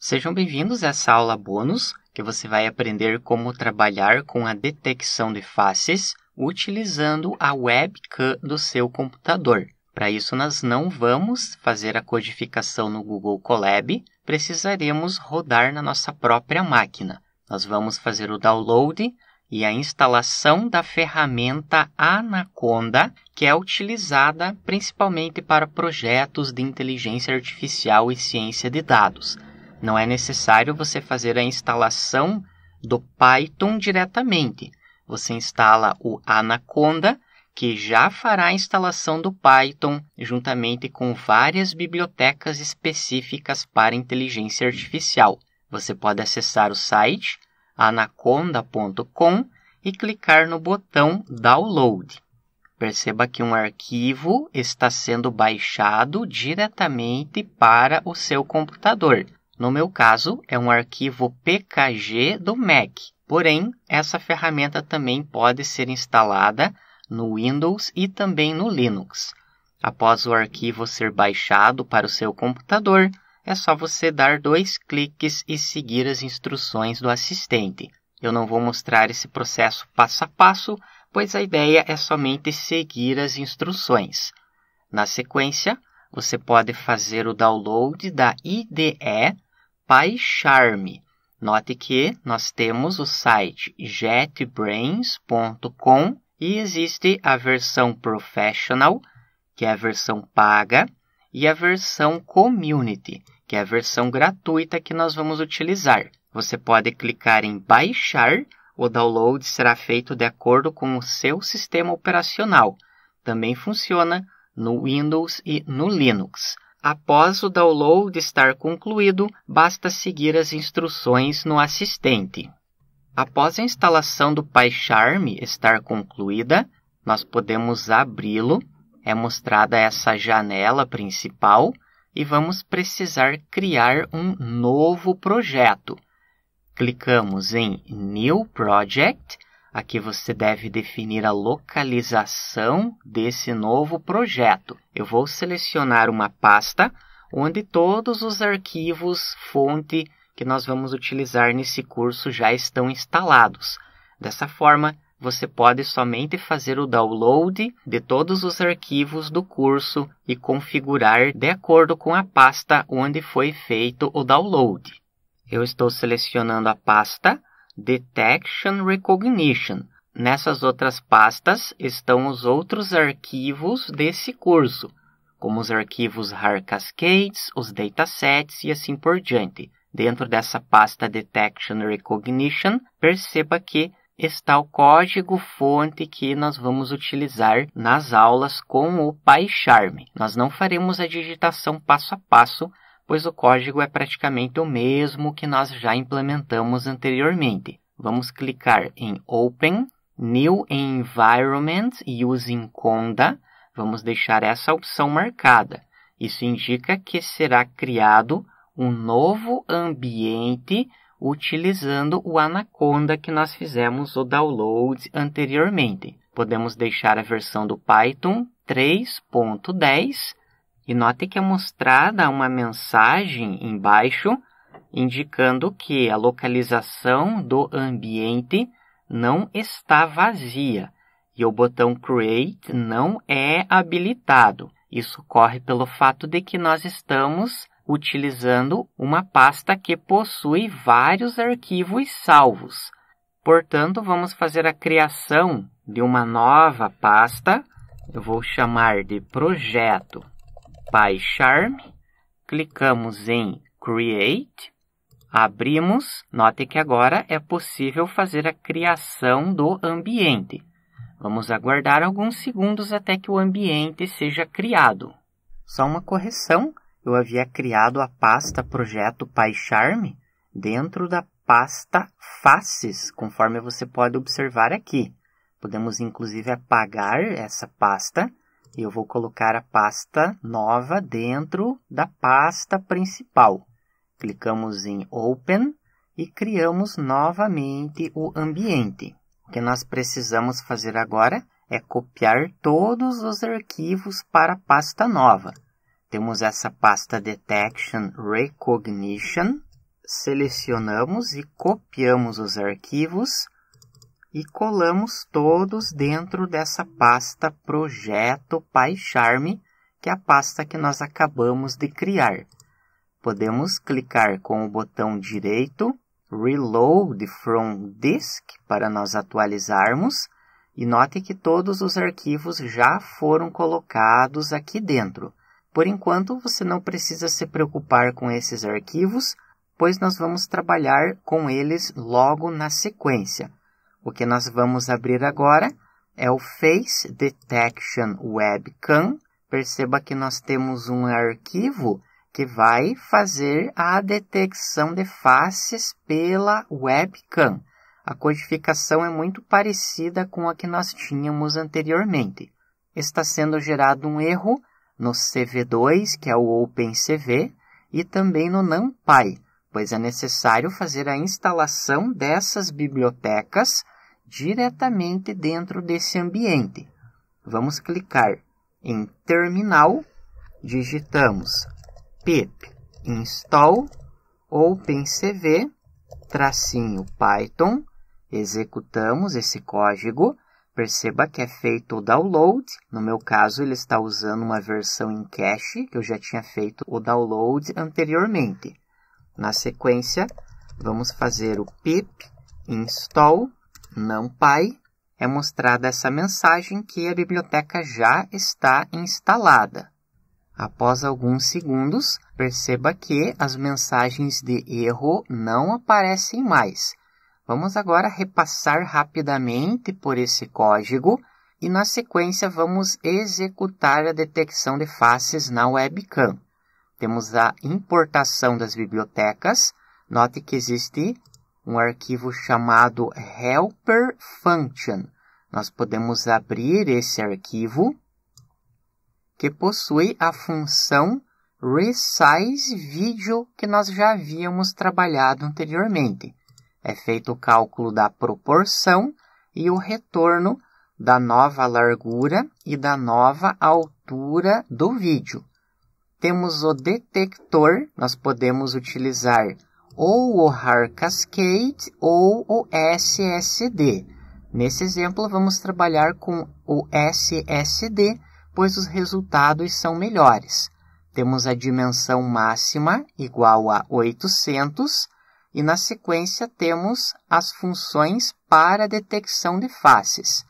Sejam bem-vindos a essa aula bônus, que você vai aprender como trabalhar com a detecção de faces utilizando a webcam do seu computador. Para isso, nós não vamos fazer a codificação no Google Colab, precisaremos rodar na nossa própria máquina. Nós vamos fazer o download e a instalação da ferramenta Anaconda, que é utilizada principalmente para projetos de inteligência artificial e ciência de dados. Não é necessário você fazer a instalação do Python diretamente. Você instala o Anaconda, que já fará a instalação do Python juntamente com várias bibliotecas específicas para inteligência artificial. Você pode acessar o site anaconda.com e clicar no botão Download. Perceba que um arquivo está sendo baixado diretamente para o seu computador. No meu caso, é um arquivo PKG do Mac. Porém, essa ferramenta também pode ser instalada no Windows e também no Linux. Após o arquivo ser baixado para o seu computador, é só você dar dois cliques e seguir as instruções do assistente. Eu não vou mostrar esse processo passo a passo, pois a ideia é somente seguir as instruções. Na sequência, você pode fazer o download da IDE PyCharm. Note que nós temos o site jetbrains.com e existe a versão Professional, que é a versão paga, e a versão Community, que é a versão gratuita que nós vamos utilizar. Você pode clicar em baixar, o download será feito de acordo com o seu sistema operacional. Também funciona no Windows e no Linux. Após o download estar concluído, basta seguir as instruções no assistente. Após a instalação do PyCharm estar concluída, nós podemos abri-lo. É mostrada essa janela principal e vamos precisar criar um novo projeto. Clicamos em New Project Aqui você deve definir a localização desse novo projeto. Eu vou selecionar uma pasta onde todos os arquivos fonte que nós vamos utilizar nesse curso já estão instalados. Dessa forma, você pode somente fazer o download de todos os arquivos do curso e configurar de acordo com a pasta onde foi feito o download. Eu estou selecionando a pasta Detection Recognition. Nessas outras pastas estão os outros arquivos desse curso, como os arquivos RAR Cascades, os datasets e assim por diante. Dentro dessa pasta Detection Recognition, perceba que está o código fonte que nós vamos utilizar nas aulas com o PyCharm. Nós não faremos a digitação passo a passo pois o código é praticamente o mesmo que nós já implementamos anteriormente. Vamos clicar em Open, New Environment Using Conda. Vamos deixar essa opção marcada. Isso indica que será criado um novo ambiente utilizando o Anaconda que nós fizemos o download anteriormente. Podemos deixar a versão do Python 3.10 e note que é mostrada uma mensagem embaixo indicando que a localização do ambiente não está vazia e o botão Create não é habilitado. Isso ocorre pelo fato de que nós estamos utilizando uma pasta que possui vários arquivos salvos. Portanto, vamos fazer a criação de uma nova pasta. Eu vou chamar de Projeto PyCharm, clicamos em Create, abrimos, note que agora é possível fazer a criação do ambiente. Vamos aguardar alguns segundos até que o ambiente seja criado. Só uma correção, eu havia criado a pasta Projeto PyCharm dentro da pasta Faces, conforme você pode observar aqui. Podemos inclusive apagar essa pasta eu vou colocar a pasta nova dentro da pasta principal. Clicamos em Open e criamos novamente o ambiente. O que nós precisamos fazer agora é copiar todos os arquivos para a pasta nova. Temos essa pasta Detection Recognition, selecionamos e copiamos os arquivos e colamos todos dentro dessa pasta Projeto PyCharm, que é a pasta que nós acabamos de criar. Podemos clicar com o botão direito, Reload from Disk, para nós atualizarmos, e note que todos os arquivos já foram colocados aqui dentro. Por enquanto, você não precisa se preocupar com esses arquivos, pois nós vamos trabalhar com eles logo na sequência. O que nós vamos abrir agora é o Face Detection Webcam. Perceba que nós temos um arquivo que vai fazer a detecção de faces pela webcam. A codificação é muito parecida com a que nós tínhamos anteriormente. Está sendo gerado um erro no CV2, que é o OpenCV, e também no NumPy, pois é necessário fazer a instalação dessas bibliotecas diretamente dentro desse ambiente. Vamos clicar em terminal, digitamos pip install opencv tracinho python, executamos esse código, perceba que é feito o download, no meu caso ele está usando uma versão em cache, que eu já tinha feito o download anteriormente. Na sequência, vamos fazer o pip install não pai, é mostrada essa mensagem que a biblioteca já está instalada. Após alguns segundos, perceba que as mensagens de erro não aparecem mais. Vamos agora repassar rapidamente por esse código e, na sequência, vamos executar a detecção de faces na webcam. Temos a importação das bibliotecas. Note que existe um arquivo chamado helper function. Nós podemos abrir esse arquivo que possui a função resize video que nós já havíamos trabalhado anteriormente. É feito o cálculo da proporção e o retorno da nova largura e da nova altura do vídeo. Temos o detector, nós podemos utilizar ou o Har cascade ou o SSD. Nesse exemplo, vamos trabalhar com o SSD, pois os resultados são melhores. Temos a dimensão máxima igual a 800 e, na sequência, temos as funções para detecção de faces.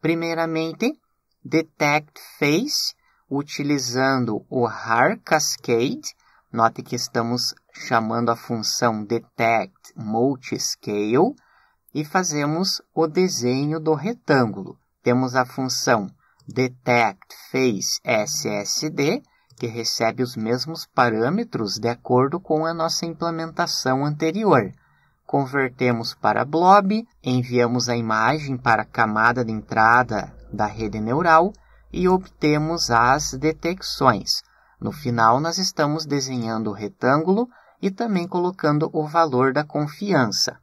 Primeiramente, detect face, utilizando o Har cascade. Note que estamos chamando a função detect multiscale e fazemos o desenho do retângulo. Temos a função detect face SSD, que recebe os mesmos parâmetros de acordo com a nossa implementação anterior. Convertemos para blob, enviamos a imagem para a camada de entrada da rede neural e obtemos as detecções. No final, nós estamos desenhando o retângulo e também colocando o valor da confiança.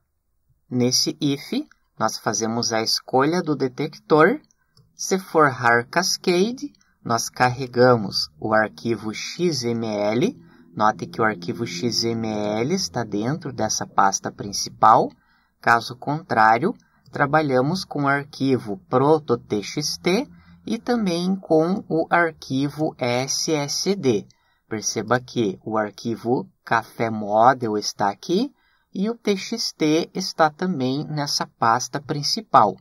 Nesse if, nós fazemos a escolha do detector. Se for RAR Cascade, nós carregamos o arquivo XML. Note que o arquivo XML está dentro dessa pasta principal. Caso contrário, trabalhamos com o arquivo proto.txt e também com o arquivo SSD. Perceba que o arquivo café model está aqui e o txt está também nessa pasta principal.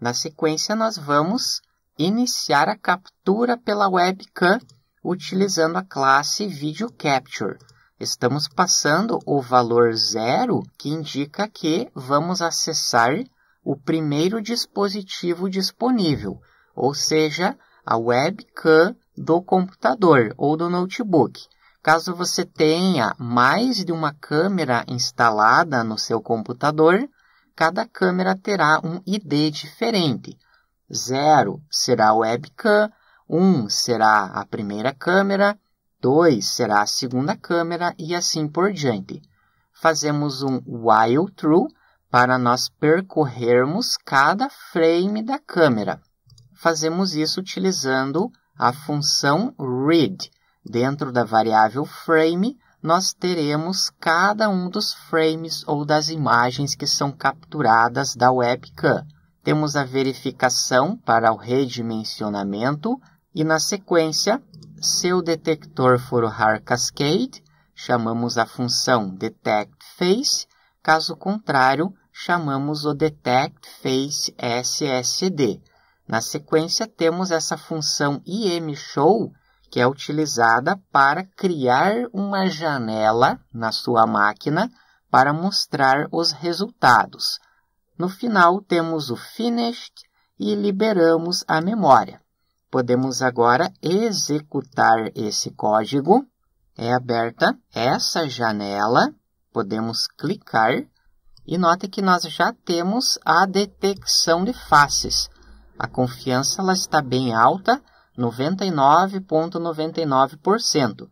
Na sequência, nós vamos iniciar a captura pela webcam utilizando a classe VideoCapture. Estamos passando o valor zero, que indica que vamos acessar o primeiro dispositivo disponível, ou seja, a webcam do computador ou do notebook. Caso você tenha mais de uma câmera instalada no seu computador, cada câmera terá um ID diferente. 0 será a webcam, 1 um será a primeira câmera, 2 será a segunda câmera e assim por diante. Fazemos um while true para nós percorrermos cada frame da câmera. Fazemos isso utilizando a função read. Dentro da variável frame, nós teremos cada um dos frames ou das imagens que são capturadas da webcam. Temos a verificação para o redimensionamento e, na sequência, se o detector for o hard cascade, chamamos a função detectFace, caso contrário, chamamos o detectFaceSSD. Na sequência, temos essa função imshow, que é utilizada para criar uma janela na sua máquina para mostrar os resultados. No final, temos o finished e liberamos a memória. Podemos agora executar esse código. É aberta essa janela, podemos clicar e note que nós já temos a detecção de faces a confiança ela está bem alta, 99,99%.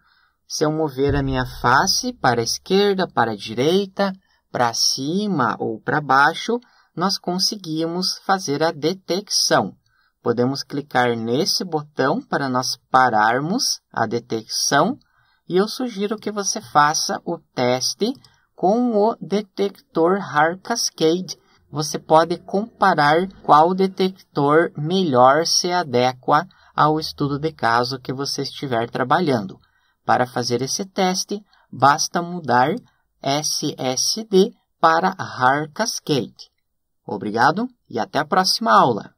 Se eu mover a minha face para a esquerda, para a direita, para cima ou para baixo, nós conseguimos fazer a detecção. Podemos clicar nesse botão para nós pararmos a detecção e eu sugiro que você faça o teste com o detector Har Cascade você pode comparar qual detector melhor se adequa ao estudo de caso que você estiver trabalhando. Para fazer esse teste, basta mudar SSD para Cascade. Obrigado e até a próxima aula!